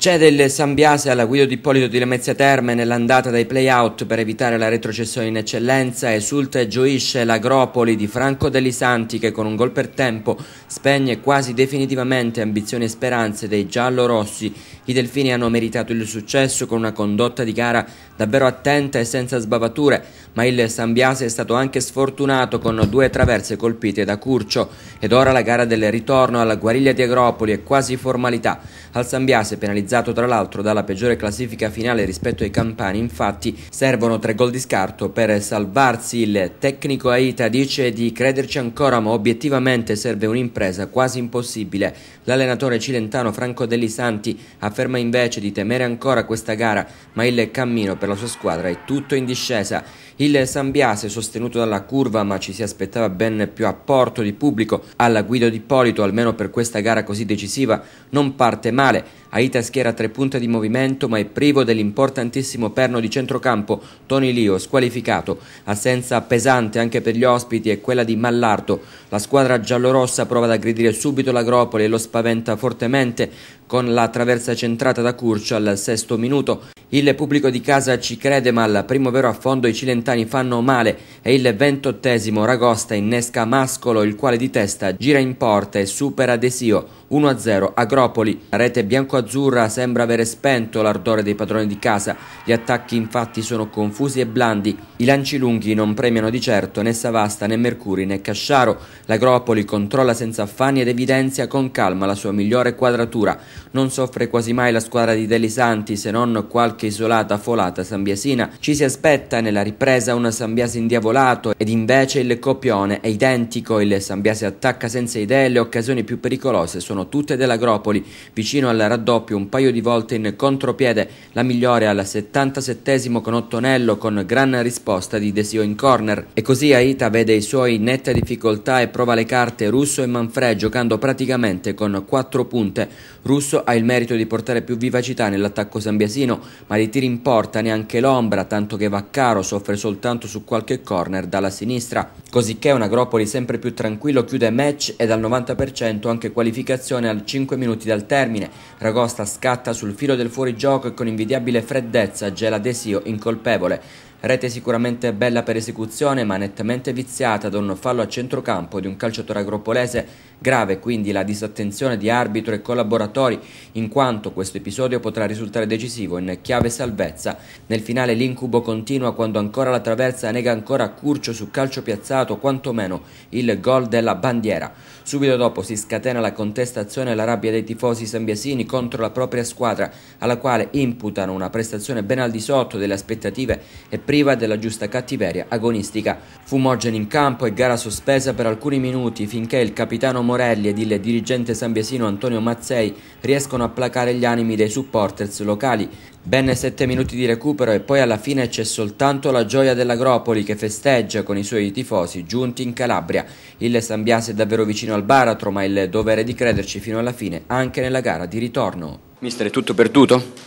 Cede il Sambiase alla guida di Ippolito di Lamezia Terme nell'andata dai play-out per evitare la retrocessione in eccellenza, esulta e gioisce l'Agropoli di Franco Delisanti che con un gol per tempo spegne quasi definitivamente ambizioni e speranze dei giallorossi. I Delfini hanno meritato il successo con una condotta di gara davvero attenta e senza sbavature, ma il Sambiase è stato anche sfortunato con due traverse colpite da Curcio ed ora la gara del ritorno alla guariglia di Agropoli è quasi formalità. Al Sambiase, penalizzato tra l'altro dalla peggiore classifica finale rispetto ai campani, infatti servono tre gol di scarto per salvarsi. Il tecnico Aita dice di crederci ancora, ma obiettivamente serve un'impresa quasi impossibile. L'allenatore cilentano Franco Deli Santi afferma invece di temere ancora questa gara, ma il cammino per la sua squadra è tutto in discesa. Il il Sambiase, sostenuto dalla curva, ma ci si aspettava ben più apporto di pubblico alla guida di Polito, almeno per questa gara così decisiva, non parte male. Aita schiera tre punte di movimento, ma è privo dell'importantissimo perno di centrocampo Tony Lio, squalificato. Assenza pesante anche per gli ospiti è quella di Mallardo. La squadra giallorossa prova ad aggredire subito l'Agropoli e lo spaventa fortemente con la traversa centrata da Curcio al sesto minuto. Il pubblico di casa ci crede ma al primo vero affondo i cilentani fanno male e il ventottesimo Ragosta innesca Mascolo il quale di testa gira in porta e supera Desio 1-0 Agropoli. La rete bianco-azzurra sembra avere spento l'ardore dei padroni di casa, gli attacchi infatti sono confusi e blandi i lanci lunghi non premiano di certo né Savasta né Mercuri né Casciaro. L'Agropoli controlla senza affanni ed evidenzia con calma la sua migliore quadratura. Non soffre quasi mai la squadra di Delisanti se non qualche isolata folata sambiasina. Ci si aspetta nella ripresa un sambiase indiavolato ed invece il copione è identico. Il sambiase attacca senza idee le occasioni più pericolose sono tutte dell'Agropoli. Vicino al raddoppio un paio di volte in contropiede. La migliore al 77 con Ottonello con gran risposta risposta di Desio in corner e così Aita vede i suoi in netta difficoltà e prova le carte Russo e Manfred giocando praticamente con quattro punte. Russo ha il merito di portare più vivacità nell'attacco sambiasino ma di tiri in porta neanche l'ombra tanto che Vaccaro soffre soltanto su qualche corner dalla sinistra. Cosicché un Agropoli sempre più tranquillo chiude match e dal 90% anche qualificazione al 5 minuti dal termine. Ragosta scatta sul filo del fuorigioco e con invidiabile freddezza gela Desio incolpevole. Rete sicuramente bella per esecuzione ma nettamente viziata da un fallo a centrocampo di un calciatore agropolese, grave quindi la disattenzione di arbitro e collaboratori in quanto questo episodio potrà risultare decisivo in chiave salvezza. Nel finale l'incubo continua quando ancora la traversa nega ancora a Curcio su calcio piazzato quantomeno il gol della bandiera. Subito dopo si scatena la contestazione e la rabbia dei tifosi sambiasini contro la propria squadra alla quale imputano una prestazione ben al di sotto delle aspettative e priva della giusta cattiveria agonistica. Fu Morgen in campo e gara sospesa per alcuni minuti finché il capitano Morelli ed il dirigente sambiesino Antonio Mazzei riescono a placare gli animi dei supporters locali. Ben sette minuti di recupero e poi alla fine c'è soltanto la gioia dell'Agropoli che festeggia con i suoi tifosi giunti in Calabria. Il Sambiase è davvero vicino al baratro ma il dovere di crederci fino alla fine anche nella gara di ritorno. Mister, è tutto perduto?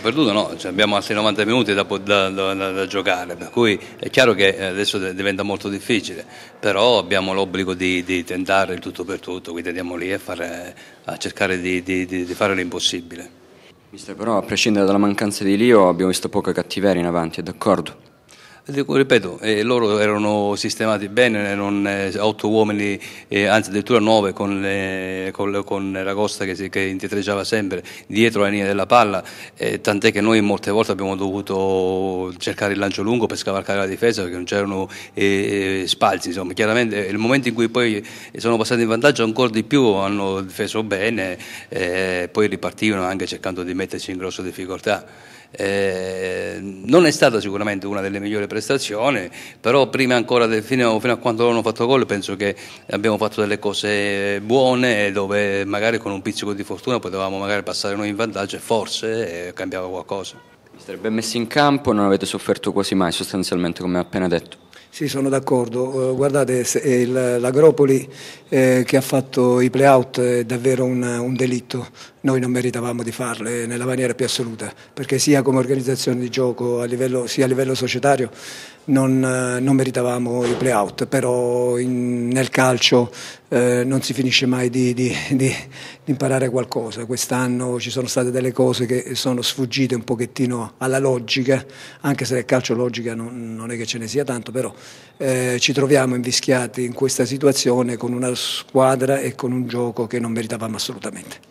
perduto no, cioè, abbiamo altri 90 minuti da, da, da, da, giocare, per cui è chiaro che eh, adesso diventa molto difficile, però abbiamo l'obbligo di, di tentare il tutto per tutto, quindi andiamo lì a, fare, a cercare di, di, di fare l'impossibile. Mister, però a prescindere dalla mancanza di Lio abbiamo visto poca cattiveria in avanti, è d'accordo? Ripeto, eh, loro erano sistemati bene, erano eh, eh, otto uomini, eh, anzi addirittura nove con, le, con, le, con la costa che, si, che indietreggiava sempre dietro la linea della palla, eh, tant'è che noi molte volte abbiamo dovuto cercare il lancio lungo per scavalcare la difesa perché non c'erano spazi. Insomma. Chiaramente il momento in cui poi sono passati in vantaggio ancora di più hanno difeso bene, poi ripartivano anche cercando di metterci in grosse difficoltà. Eh, non è stata sicuramente una delle migliori prestazioni, però prima ancora del, fino, fino, a quando non hanno fatto gol penso che abbiamo fatto delle cose buone dove magari con un pizzico di fortuna potevamo magari passare noi in vantaggio e forse eh, cambiava qualcosa. Vi sarebbe messi in campo, non avete sofferto quasi mai sostanzialmente come ha appena detto. Sì, sono d'accordo. Eh, guardate, eh, l'Agropoli eh, che ha fatto i playout è davvero un delitto noi non meritavamo di farle nella maniera più assoluta, perché sia come organizzazione di gioco a livello, sia a livello societario non, eh, non meritavamo i play-out, però in, nel calcio eh, non si finisce mai di, di, di, di imparare qualcosa, quest'anno ci sono state delle cose che sono sfuggite un pochettino alla logica, anche se nel calcio logica non, non è che ce ne sia tanto, però eh, ci troviamo invischiati in questa situazione con una squadra e con un gioco che non meritavamo assolutamente.